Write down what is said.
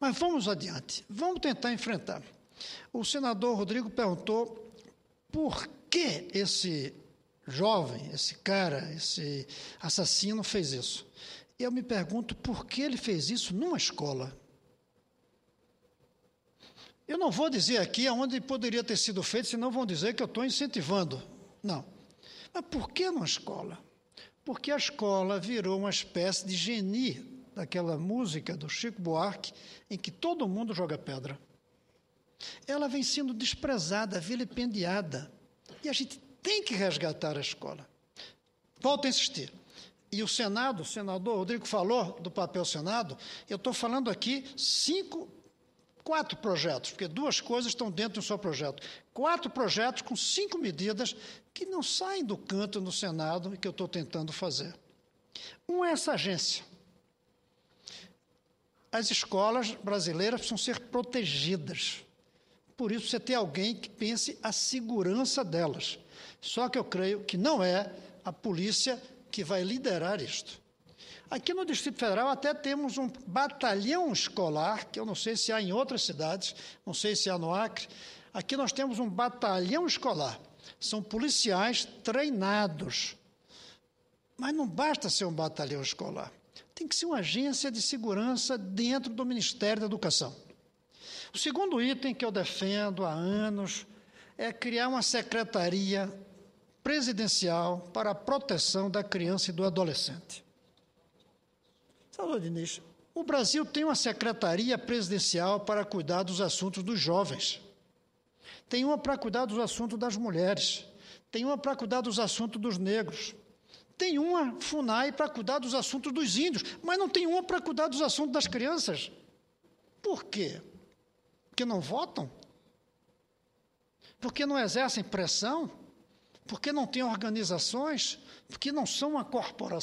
Mas vamos adiante, vamos tentar enfrentar. O senador Rodrigo perguntou por que esse jovem, esse cara, esse assassino fez isso. Eu me pergunto por que ele fez isso numa escola. Eu não vou dizer aqui aonde poderia ter sido feito, senão vão dizer que eu estou incentivando. Não. Mas por que numa escola? Porque a escola virou uma espécie de genie daquela música do Chico Buarque em que todo mundo joga pedra. Ela vem sendo desprezada, vilipendiada. E a gente tem que resgatar a escola. Volto a insistir. E o Senado, o senador Rodrigo falou do papel Senado, eu estou falando aqui cinco, quatro projetos, porque duas coisas estão dentro do seu projeto. Quatro projetos com cinco medidas que não saem do canto no Senado e que eu estou tentando fazer. Um é essa agência as escolas brasileiras precisam ser protegidas. Por isso, você tem alguém que pense a segurança delas. Só que eu creio que não é a polícia que vai liderar isto. Aqui no Distrito Federal até temos um batalhão escolar, que eu não sei se há em outras cidades, não sei se há no Acre. Aqui nós temos um batalhão escolar. São policiais treinados. Mas não basta ser um batalhão escolar tem que ser uma agência de segurança dentro do Ministério da Educação. O segundo item que eu defendo há anos é criar uma secretaria presidencial para a proteção da criança e do adolescente. Salvador Diniz, o Brasil tem uma secretaria presidencial para cuidar dos assuntos dos jovens. Tem uma para cuidar dos assuntos das mulheres. Tem uma para cuidar dos assuntos dos negros. Tem uma FUNAI para cuidar dos assuntos dos índios, mas não tem uma para cuidar dos assuntos das crianças. Por quê? Porque não votam? Porque não exercem pressão? Porque não têm organizações? Porque não são uma corporação?